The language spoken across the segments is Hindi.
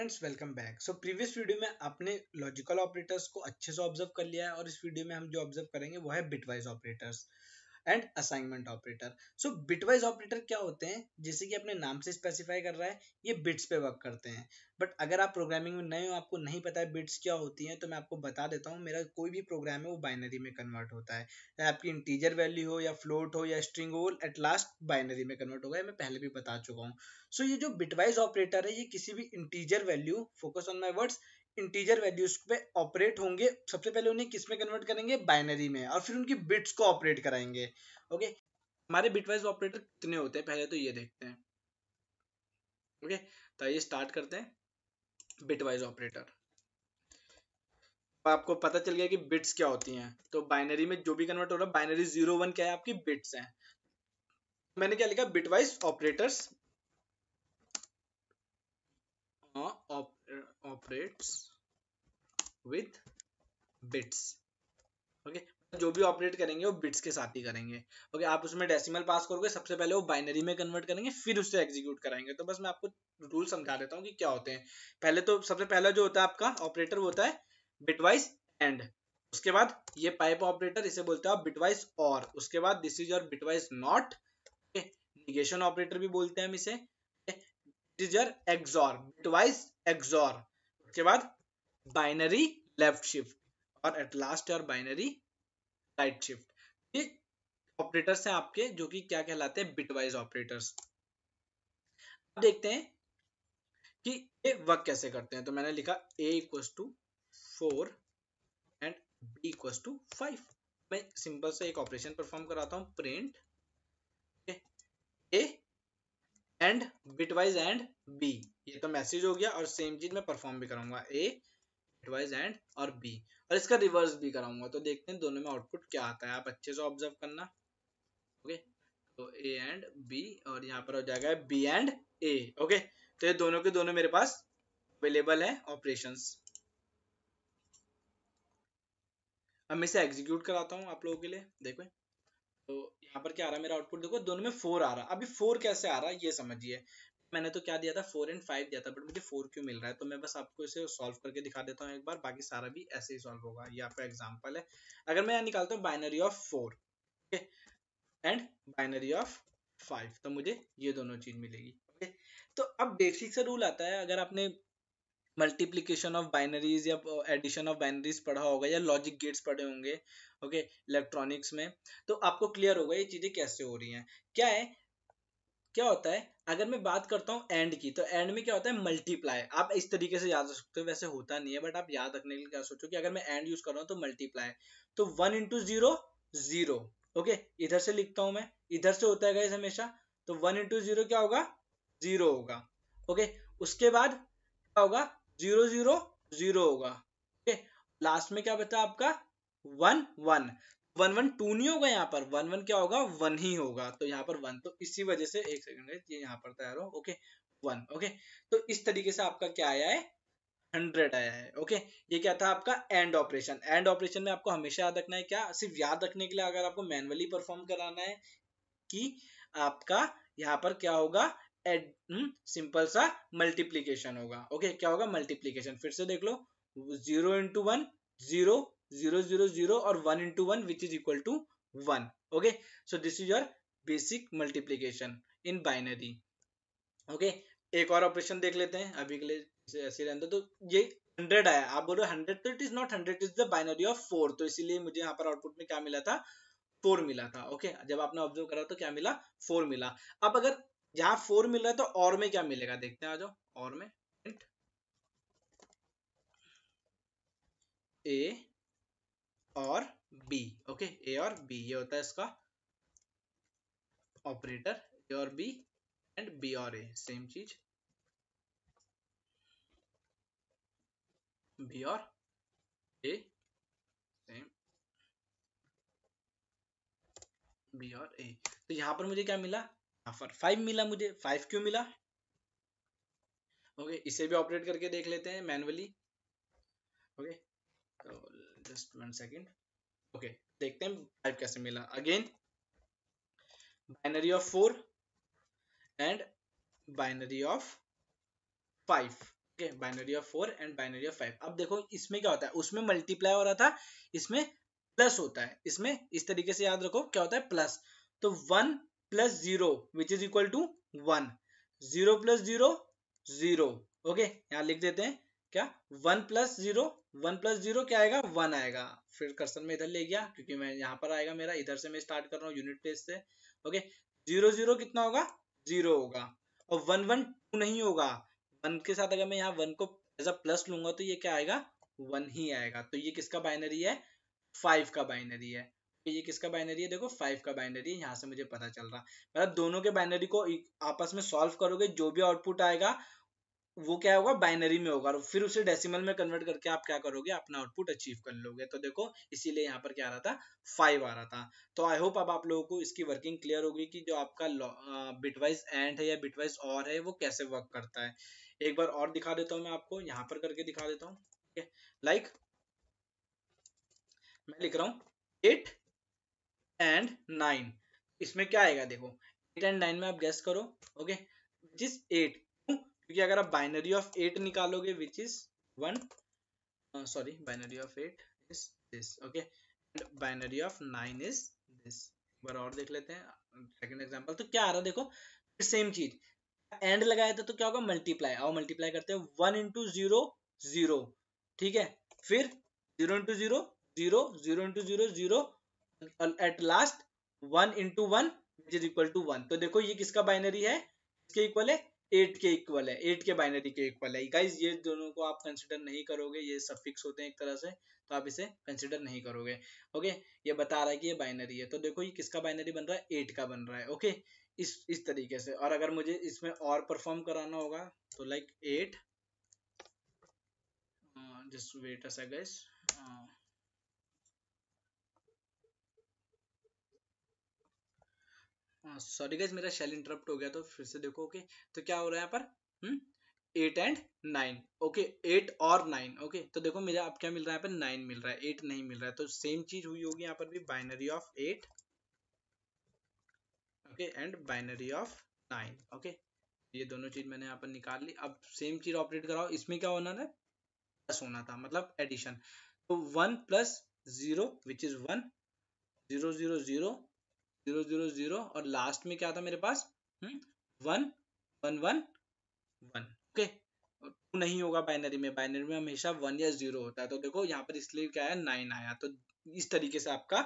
Friends welcome back so previous video में आपने लॉजिकल ऑपरेटर्स को अच्छे से ऑब्जर्व कर लिया है और इस वीडियो में हम जो ऑब्जर्व करेंगे वो है bitwise operators and assignment operator so bitwise operator क्या होते हैं जैसे कि अपने नाम से स्पेसिफाई कर रहा है ये बिट्स पे वर्क करते हैं बट अगर आप प्रोग्रामिंग में नए हो आपको नहीं पता है बिट्स क्या होती हैं तो मैं आपको बता देता हूँ मेरा कोई भी प्रोग्राम है वो बाइनरी में कन्वर्ट होता है चाहे आपकी इंटीजर वैल्यू हो या फ्लोट हो या स्ट्रिंग हो एट लास्ट बाइनरी में कन्वर्ट होगा मैं पहले भी बता चुका हूँ सो so, ये जो बिटवाइज ऑपरेटर है ये किसी भी integer value focus on my words integer values पे ऑपरेट होंगे सबसे पहले उन्हें किस में कन्वर्ट करेंगे बाइनरी में और फिर उनकी बिट्स को ऑपरेट कराएंगे ओके हमारे बिटवाइज ऑपरेटर कितने होते हैं पहले तो ये देखते हैं ओके तो आइए स्टार्ट करते हैं बिटवाइज ऑपरेटर आपको पता चल गया कि बिट्स क्या होती हैं तो बाइनरी में जो भी कन्वर्ट हो रहा है बाइनरी जीरो वन क्या है आपकी बिट्स हैं मैंने क्या लिखा bitwise operators op operates with bits okay जो भी ऑपरेट करेंगे वो बिट्स के साथ ही करेंगे ओके आप उसमें डेसिमल पास करोगे सबसे पहले वो बाइनरी में कन्वर्ट करेंगे फिर उससे एग्जीक्यूट कराएंगे तो बस मैं आपको रूल समझा देता हूँ कि क्या होते हैं पहले तो सबसे पहला जो होता है आपका ऑपरेटर होता है बिटवाइज एंड उसके बाद ये पाइप ऑपरेटर इसे बोलते हैं आप बिटवाइज और उसके बाद this is your bitwise not negation operator भी बोलते हैं हम इसे is your XOR bitwise XOR उसके बाद बाइनरी लेफ्ट शिफ्ट और एट लास्ट और बाइनरी राइट शिफ्ट ये ऑपरेटर्स हैं आपके जो कि क्या कहलाते हैं बिटवाइज ऑपरेटर्स अब देखते हैं कि ये वर्क कैसे करते हैं तो मैंने लिखा A equal to four and B equal to five मैं सिंपल से एक ऑपरेशन परफॉर्म कराता हूँ print A and bitwise and B ये तो मैसेज हो गया और सेम चीज मैं परफॉर्म भी कराऊंगा ए बिटवाइज एंड और बी और इसका रिवर्स भी कराऊंगा तो देखते हैं दोनों में आउटपुट क्या आता है आप अच्छे से ऑब्जर्व करना ओके तो ए एंड बी और यहाँ पर हो जाएगा बी एंड ए ओके तो ये दोनों के दोनों मेरे पास अवेलेबल है ऑपरेशन अब मैं इसे एग्जीक्यूट कराता हूँ आप लोगों के लिए देखो तो यहाँ पर क्या आ रहा है मेरा आउटपुट देखो दोनों में फोर आ रहा अभी फोर कैसे आ रहा है ये समझिए मैंने तो क्या दिया था फोर एंड फाइव दिया था बट मुझे फोर क्यों मिल रहा है तो मैं बस आपको इसे सॉल्व करके दिखा देता हूँ एक बार बाकी सारा भी ऐसे ही सॉल्व होगा ये आपका एग्जाम्पल है अगर मैं यहाँ निकालता हूँ binary of four okay and binary of five तो मुझे ये दोनों चीज मिलेगी ओके तो अब बेसिक से रूल आता है अगर आपने मल्टीप्लीकेशन ऑफ बाइनरीज या एडिशन ऑफ बाइनरीज पढ़ा होगा या लॉजिक गेट्स पढ़े होंगे ओके इलेक्ट्रॉनिक्स में तो आपको क्लियर होगा ये चीजें कैसे हो रही हैं क्या है क्या होता है अगर मैं बात करता हूँ एंड की तो एंड में क्या होता है मल्टीप्लाई आप इस तरीके से याद रख सकते हो वैसे होता नहीं है बट आप याद रखने के लिए क्या सोचो कि अगर मैं एंड यूज कर रहा हूँ तो मल्टीप्लाई तो one into zero zero okay इधर से लिखता हूँ मैं इधर से होता है गाइस हमेशा तो वन इंटू जीरो क्या होगा जीरो होगा ओके उसके बाद क्या होगा जीरो जीरो जीरो होगा ठीक है लास्ट में क्या बता आपका one one one one two नहीं होगा यहाँ पर वन वन क्या होगा वन ही होगा तो यहाँ पर वन तो इसी वजह से एक सेकंड ये यहाँ पर तैयार हो ओके वन ओके तो इस तरीके से आपका क्या आया है हंड्रेड आया है ओके ये क्या था आपका एंड ऑपरेशन एंड ऑपरेशन में आपको हमेशा याद रखना है क्या सिर्फ याद रखने के लिए अगर आपको मैनुअली परफॉर्म कराना है कि आपका यहाँ पर क्या होगा सिंपल हम्म, सा मल्टीप्लीकेशन होगा ओके okay, क्या होगा मल्टीप्लीकेशन फिर से देख लो zero into one zero zero zero zero और one into one which is equal to one okay so this is your basic multiplication in binary okay एक और ऑपरेशन देख लेते हैं अभी के लिए ऐसे रहता तो ये हंड्रेड आया आप बोलो हंड्रेड तो it is not hundred is the binary of four तो इसीलिए मुझे यहाँ पर आउटपुट में क्या मिला था फोर मिला था ओके okay? जब आपने ऑब्जर्व करा तो क्या मिला फोर मिला अब अगर जहां फोर मिल रहा है तो और में क्या मिलेगा देखते हैं आ जाओ और में इंट ए और बी ओके ए और बी ये होता है इसका ऑपरेटर ए और बी एंड बी और ए सेम चीज बी और ए सेम बी और ए तो यहां पर मुझे क्या मिला यहाँ पर फाइव मिला मुझे फाइव क्यों मिला ओके इसे भी ऑपरेट करके देख लेते हैं मैनुअली ओके तो जस्ट वन सेकेंड ओके देखते हैं फाइव कैसे मिला again binary of four and binary of five okay binary of four and binary of five अब देखो इसमें क्या होता है उसमें मल्टीप्लाई हो रहा था इसमें प्लस होता है इसमें इस तरीके से याद रखो क्या होता है प्लस तो one plus zero which is equal to one zero plus zero zero okay यहाँ लिख देते हैं क्या one plus zero one plus zero क्या आएगा वन आएगा फिर कर्सन में इधर ले गया क्योंकि मैं यहाँ पर आएगा मेरा इधर से मैं स्टार्ट कर रहा हूँ यूनिट प्लेस से ओके जीरो जीरो कितना होगा जीरो होगा और वन वन टू नहीं होगा वन के साथ अगर मैं यहाँ वन को एज अ प्लस लूंगा तो ये क्या आएगा वन ही आएगा तो ये किसका बाइनरी है फाइव का बाइनरी है कि ये किसका बाइनरी है देखो फाइव का बाइनरी है यहाँ से मुझे पता चल रहा मतलब दोनों के बाइनरी को आपस में सॉल्व करोगे जो भी आउटपुट आएगा वो क्या होगा बाइनरी में होगा और फिर उसे डेसिमल में कन्वर्ट करके आप क्या करोगे अपना आउटपुट अचीव कर लोगे तो देखो इसीलिए यहाँ पर क्या आ रहा था फाइव आ रहा था तो आई होप अब आप लोगों को इसकी वर्किंग क्लियर होगी कि जो आपका बिटवाइज एंड है या बिटवाइज और है वो कैसे वर्क करता है एक बार और दिखा देता हूँ मैं आपको यहाँ पर करके दिखा देता हूँ लाइक like, मैं लिख रहा हूँ एट एंड नाइन इसमें क्या आएगा देखो एट एंड नाइन में आप गैस करो ओके विच इज एट क्योंकि अगर आप बाइनरी ऑफ एट निकालोगे which is one sorry binary of eight is this okay binary of nine is this बार और देख लेते हैं सेकंड एग्जांपल तो क्या आ रहा है देखो सेम चीज एंड लगाया था तो क्या होगा मल्टीप्लाई और मल्टीप्लाई करते हैं वन इंटू जीरो जीरो ठीक है फिर zero into zero zero zero into zero zero at last one into one which is equal to one तो देखो ये किसका बाइनरी है इसके इक्वल है एट के इक्वल है एट के बाइनरी के इक्वल है गाइज ये दोनों को आप कंसिडर नहीं करोगे ये सब फिक्स होते हैं एक तरह से तो आप इसे कंसिडर नहीं करोगे ओके ये बता रहा है कि ये बाइनरी है तो देखो ये किसका बाइनरी बन रहा है एट का बन रहा है ओके इस इस तरीके से और अगर मुझे इसमें और परफॉर्म कराना होगा तो like at just wait us guys sorry guys मेरा शेल इंटरप्ट हो गया तो फिर से देखो ओके okay? तो क्या हो रहा है यहाँ पर hmm eight and nine okay eight और नाइन ओके okay? तो देखो मेरा अब क्या मिल रहा है यहाँ पर नाइन मिल रहा है एट नहीं मिल रहा है तो सेम चीज हुई होगी यहाँ पर भी binary of eight okay and binary of nine okay ये दोनों चीज मैंने यहाँ पर निकाल ली अब सेम चीज ऑपरेट कराओ इसमें क्या होना था प्लस होना था मतलब एडिशन तो one plus zero which is one zero zero zero zero zero zero और लास्ट में क्या था मेरे पास one one one one okay two नहीं होगा बाइनरी में बाइनरी में हमेशा वन या जीरो होता है तो देखो यहाँ पर इसलिए क्या है नाइन आया तो इस तरीके से आपका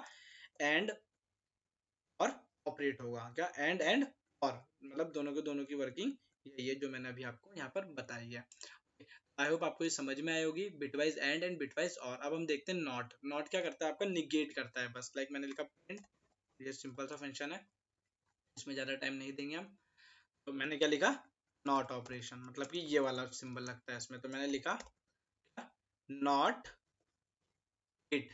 एंड और ऑपरेट होगा क्या एंड एंड और मतलब दोनों के दोनों की वर्किंग यही है जो मैंने अभी आपको यहाँ पर बताई है आई होप आपको ये समझ में आई होगी बिटवाइज एंड एंड बिटवाइज और अब हम देखते हैं नॉट नॉट क्या करता है आपका निगेट करता है बस लाइक like मैंने लिखा प्रिंट ये सिंपल सा फंक्शन है इसमें ज़्यादा टाइम नहीं देंगे हम तो मैंने क्या लिखा नॉट ऑपरेशन मतलब कि ये वाला सिंबल लगता है इसमें तो मैंने लिखा नॉट इट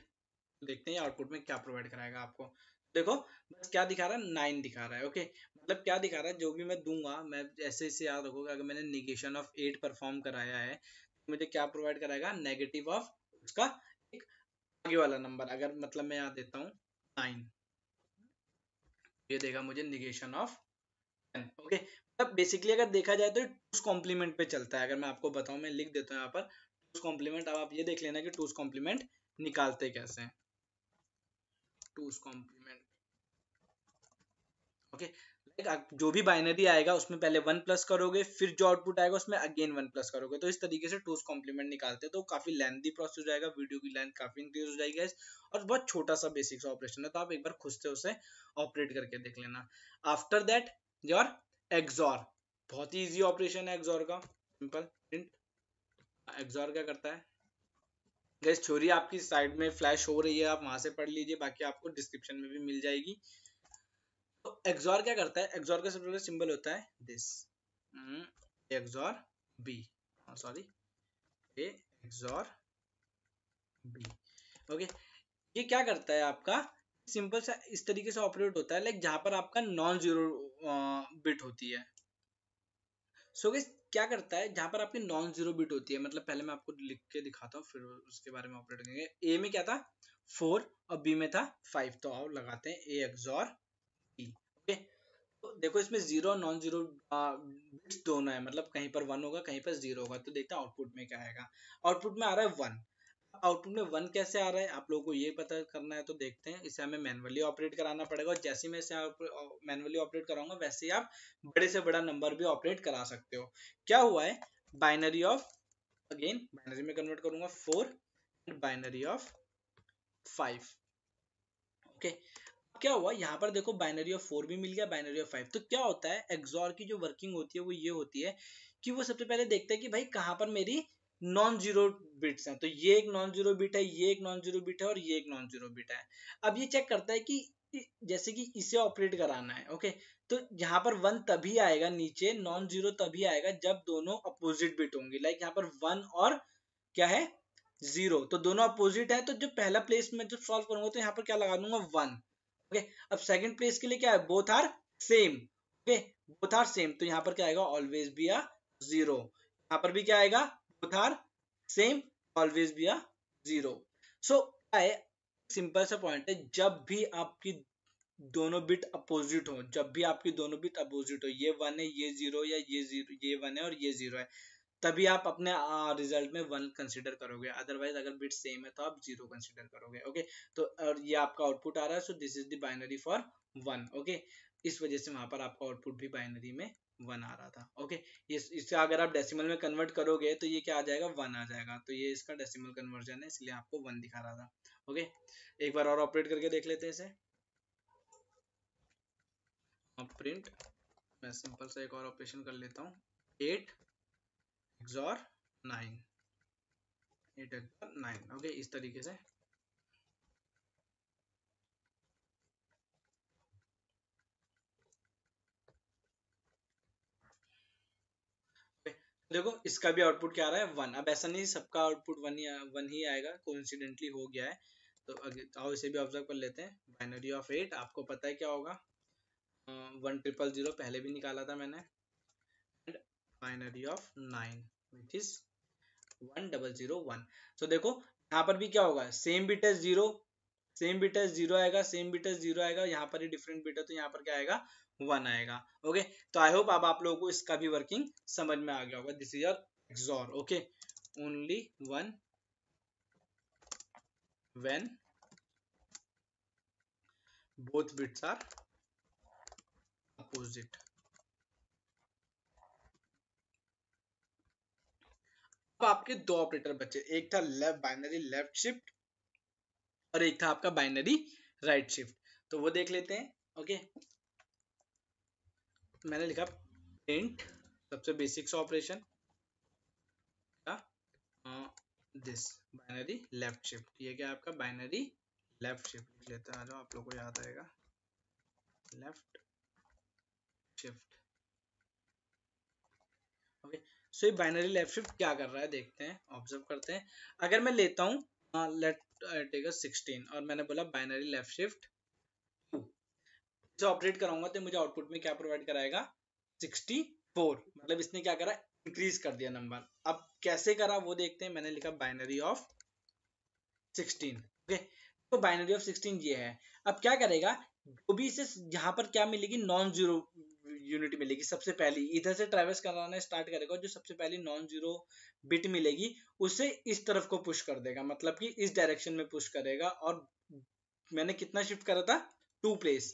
देखते हैं आउटपुट में क्या प्रोवाइड कराएगा आपको देखो बस क्या दिखा रहा है नाइन दिखा रहा है ओके मतलब क्या दिखा रहा है जो भी मैं दूंगा मैं ऐसे ऐसे याद रखूंगा अगर मैंने निगेशन ऑफ एट परफॉर्म कराया है तो मुझे क्या प्रोवाइड कराएगा नेगेटिव ऑफ उसका एक आगे वाला नंबर अगर मतलब मैं यहाँ देता हूँ नाइन ये देगा मुझे निगेशन ऑफ टेन ओके मतलब बेसिकली अगर देखा जाए तो टूस कॉम्प्लीमेंट पे चलता है अगर मैं आपको बताऊं मैं लिख देता हूँ यहाँ पर टूस कॉम्प्लीमेंट अब आप ये देख लेना कि टूस कॉम्प्लीमेंट निकालते कैसे हैं टूस कॉम्प्लीमेंट ओके जो भी बाइनरी आएगा उसमें पहले वन प्लस करोगे फिर जो आउटपुट आएगा उसमें अगेन वन प्लस करोगे तो इस तरीके से टूस कॉम्प्लीमेंट निकालते हैं तो काफी लेंथी प्रोसेस जाएगा वीडियो की लेंथ काफी इंक्रीज हो जाएगी और बहुत छोटा सा बेसिक सा ऑपरेशन है तो आप एक बार खुद से उसे ऑपरेट करके देख लेना आफ्टर दैट योर एग्जॉर बहुत ही ईजी ऑपरेशन है एग्जॉर का सिंपल प्रिंट एग्जॉर क्या करता है गैस छोरी आपकी साइड में फ्लैश हो रही है आप वहां से पढ़ लीजिए बाकी आपको डिस्क्रिप्शन में भी मिल जाएगी तो क्या करता है एक्सोर का सबसे सिंबल होता है this XOR B sorry A XOR B okay ये क्या करता है आपका सिंपल सा इस तरीके से ऑपरेट होता है लाइक जहां पर आपका नॉन जीरो बिट होती है सो so, क्या करता है जहां पर आपकी नॉन जीरो बिट होती है मतलब पहले मैं आपको लिख के दिखाता हूँ फिर उसके बारे में ऑपरेट करेंगे ए में क्या था फोर और बी में था फाइव तो आओ लगाते हैं ए एक्सोर ओके तो देखो इसमें जीरो नॉन जीरो बिट्स दोनों है मतलब कहीं पर वन होगा कहीं पर जीरो होगा तो देखते हैं आउटपुट में क्या आएगा आउटपुट में आ रहा है वन आउटपुट में वन कैसे आ रहा है आप लोगों को ये पता करना है तो देखते हैं इसे हमें मैनुअली ऑपरेट कराना पड़ेगा और जैसे मैं इसे मैनुअली ऑपरेट कराऊंगा वैसे ही आप बड़े से बड़ा नंबर भी ऑपरेट करा सकते हो क्या हुआ है बाइनरी ऑफ अगेन बाइनरी में कन्वर्ट करूंगा four and binary of five okay क्या हुआ यहाँ पर देखो बाइनरी ऑफ फोर भी मिल गया बाइनरी ऑफ फाइव तो क्या होता है एक्सॉर की जो वर्किंग होती है वो ये होती है कि वो सबसे पहले देखता है कि भाई कहाँ पर मेरी नॉन जीरो बिट्स हैं तो ये एक नॉन जीरो बिट है ये एक नॉन जीरो बिट है और ये एक नॉन जीरो बिट है अब ये चेक करता है कि जैसे कि इसे ऑपरेट कराना है ओके तो यहाँ पर वन तभी आएगा नीचे नॉन जीरो तभी आएगा जब दोनों अपोजिट बिट होंगे लाइक यहाँ पर वन और क्या है जीरो तो दोनों अपोजिट है तो जो पहला प्लेस में जब सॉल्व करूंगा तो यहाँ पर क्या लगा दूंगा वन ओके अब सेकंड प्लेस के लिए क्या है both are same okay both are same तो यहाँ पर क्या आएगा ऑलवेज बी आ जीरो यहाँ पर भी क्या आएगा both are same always be a zero so क्या है सिंपल सा पॉइंट है जब भी आपकी दोनों बिट अपोजिट हो जब भी आपकी दोनों बिट अपोजिट हो ये वन है ये जीरो या ये जीरो ये वन है और ये जीरो है तभी आप अपने रिजल्ट में वन कंसिडर करोगे अदरवाइज अगर बिट सेम है तो आप जीरो कंसिडर करोगे ओके तो और ये आपका आउटपुट आ रहा है so this is the binary for one okay इस वजह से वहां पर आपका आउटपुट भी बाइनरी में वन आ रहा था ओके ये इसका अगर आप डेसिमल में कन्वर्ट करोगे तो ये क्या आ जाएगा वन आ जाएगा तो ये इसका डेसिमल कन्वर्जन है इसलिए आपको वन दिखा रहा था ओके एक बार और ऑपरेट करके देख लेते हैं इसे प्रिंट मैं सिंपल सा एक और ऑपरेशन कर लेता हूँ एट XOR 9 8 XOR 9 ओके इस तरीके से देखो इसका भी आउटपुट क्या आ रहा है वन अब ऐसा नहीं सबका आउटपुट वन ही वन ही आएगा कोइंसिडेंटली हो गया है तो आओ इसे भी ऑब्जर्व कर लेते हैं बाइनरी ऑफ एट आपको पता है क्या होगा वन ट्रिपल जीरो पहले भी निकाला था मैंने binary of nine which is one double zero one तो देखो यहाँ पर भी क्या होगा same bit as zero same bit as zero आएगा सेम बिट एस जीरो आएगा यहाँ पर ही डिफरेंट बिट है तो यहाँ पर क्या आएगा वन आएगा ओके तो आई होप अब आप लोगों को इसका भी वर्किंग समझ में आ गया होगा this is your XOR okay only one when both bits are opposite अब तो आपके दो ऑपरेटर बचे एक था लेफ्ट बाइनरी लेफ्ट शिफ्ट और एक था आपका बाइनरी राइट शिफ्ट तो वो देख लेते हैं ओके तो मैंने लिखा प्रिंट सबसे basics operation this binary left shift ये क्या आपका बाइनरी लेफ्ट शिफ्ट लिख लेते हैं आप लोग को याद आएगा लेफ्ट शिफ्ट ओके सो ये बाइनरी लेफ्ट शिफ्ट क्या कर रहा है देखते हैं ऑब्जर्व करते हैं अगर मैं लेता हूँ लेट हाँ, सिक्सटीन uh, और मैंने बोला बाइनरी लेफ्ट शिफ्ट ऑपरेट कराऊंगा तो मुझे आउटपुट में क्या प्रोवाइड कराएगा 64 मतलब इसने क्या करा इंक्रीज कर दिया नंबर अब कैसे करा वो देखते हैं मैंने लिखा बाइनरी ऑफ 16 ओके तो बाइनरी ऑफ 16 ये है अब क्या करेगा डोबी से यहाँ पर क्या मिलेगी नॉन जीरो यूनिट मिलेगी सबसे पहली इधर से ट्रेवल्स कराना स्टार्ट करेगा जो सबसे पहली नॉन जीरो बिट मिलेगी उसे इस तरफ को पुश कर देगा मतलब कि इस डायरेक्शन में पुश करेगा और मैंने कितना शिफ्ट करा था टू प्लेस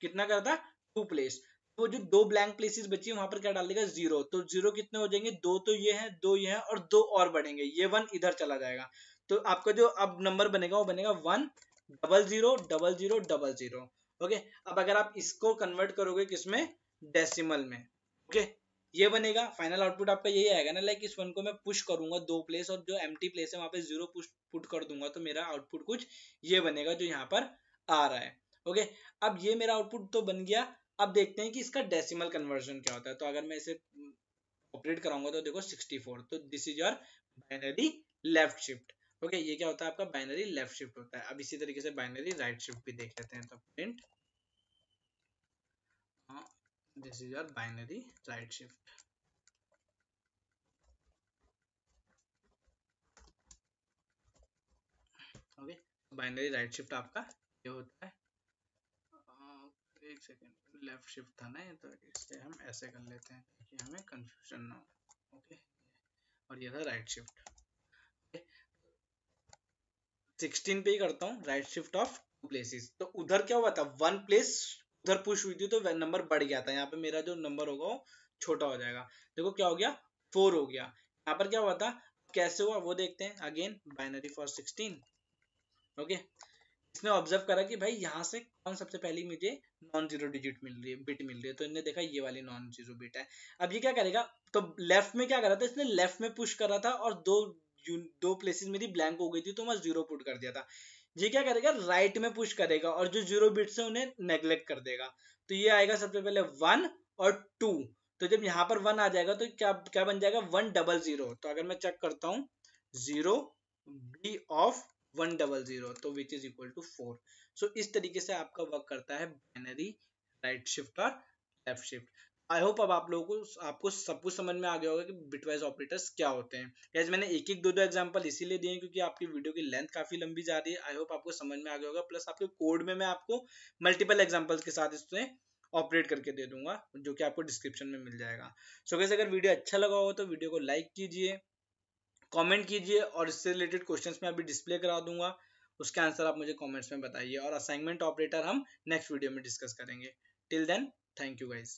कितना करा था टू प्लेस तो वो जो दो ब्लैंक प्लेसेस बची है वहां पर क्या डाल देगा जीरो तो जीरो कितने हो जाएंगे दो तो ये है दो ये है और दो और बढ़ेंगे ये वन इधर चला जाएगा तो आपका जो अब नंबर बनेगा वो बनेगा one double zero double zero double zero okay अब अगर आप इसको कन्वर्ट करोगे किसमें डेसिमल में ओके ये बनेगा फाइनल आउटपुट आपका यही आएगा ना लाइक इस वन को मैं पुश करूंगा दो प्लेस और जो एम प्लेस है वहां पे जीरो पुश पुट कर दूंगा तो मेरा आउटपुट कुछ ये बनेगा जो यहाँ पर आ रहा है ओके अब ये मेरा आउटपुट तो बन गया अब देखते हैं कि इसका डेसिमल कन्वर्जन क्या होता है तो अगर मैं इसे ऑपरेट mm, कराऊंगा तो देखो 64 तो this is your binary left shift okay ये क्या होता है आपका बाइनरी लेफ्ट शिफ्ट होता है अब इसी तरीके से बाइनरी राइट शिफ्ट भी देख लेते हैं तो print this is your binary right shift okay binary right shift आपका ये होता है एक सेकेंड लेफ्ट शिफ्ट था ना ये तो इससे हम ऐसे कर लेते हैं ताकि हमें कंफ्यूजन ना हो ओके और ये था राइट शिफ्ट सिक्सटीन पे ही करता हूँ right shift of two places तो उधर क्या हुआ था वन प्लेस उधर पुश हुई थी तो नंबर बढ़ गया था यहाँ पे मेरा जो नंबर होगा वो छोटा हो जाएगा देखो क्या हो गया फोर हो गया यहाँ पर क्या हुआ था कैसे हुआ वो देखते हैं again binary for sixteen okay इसने ऑब्जर्व करा कि भाई यहाँ से कौन सबसे पहले मुझे नॉन जीरो डिजिट मिल रही है बिट मिल रही है तो इनने देखा ये वाली नॉन जीरो बिट है अब ये क्या करेगा तो लेफ्ट में क्या कर रहा था इसने लेफ्ट में पुश कर रहा था और दो दो प्लेसेस मेरी ब्लैंक हो गई थी तो मैं जीरो पुट कर दिया था ये क्या करेगा राइट right में पुश करेगा और जो जीरो बिट्स है उन्हें नेग्लेक्ट कर देगा तो ये आएगा सबसे पहले वन और टू तो जब यहाँ पर वन आ जाएगा तो क्या क्या बन जाएगा वन डबल जीरो तो अगर मैं चेक करता हूँ zero B of one double zero तो which is equal to four so इस तरीके से आपका वर्क करता है बाइनरी राइट शिफ्ट और लेफ्ट शिफ्ट आई होप अब आप लोगों को आपको सब कुछ समझ में आ गया होगा कि बिटवाइज ऑपरेटर्स क्या होते हैं गैस मैंने एक एक दो दो एग्जांपल इसीलिए दिए हैं क्योंकि आपकी वीडियो की लेंथ काफी लंबी जा रही है आई होप आपको समझ में आ गया होगा प्लस आपके कोड में मैं आपको मल्टीपल एग्जाम्पल्स के साथ इसमें ऑपरेट करके दे दूंगा जो कि आपको डिस्क्रिप्शन में मिल जाएगा सो so, गैस अगर वीडियो अच्छा लगा हो तो वीडियो को लाइक कीजिए कॉमेंट कीजिए और इससे रिलेटेड क्वेश्चन में अभी डिस्प्ले करा दूंगा उसका आंसर आप मुझे कॉमेंट्स में बताइए और असाइनमेंट ऑपरेटर हम नेक्स्ट वीडियो में डिस्कस करेंगे till then thank you guys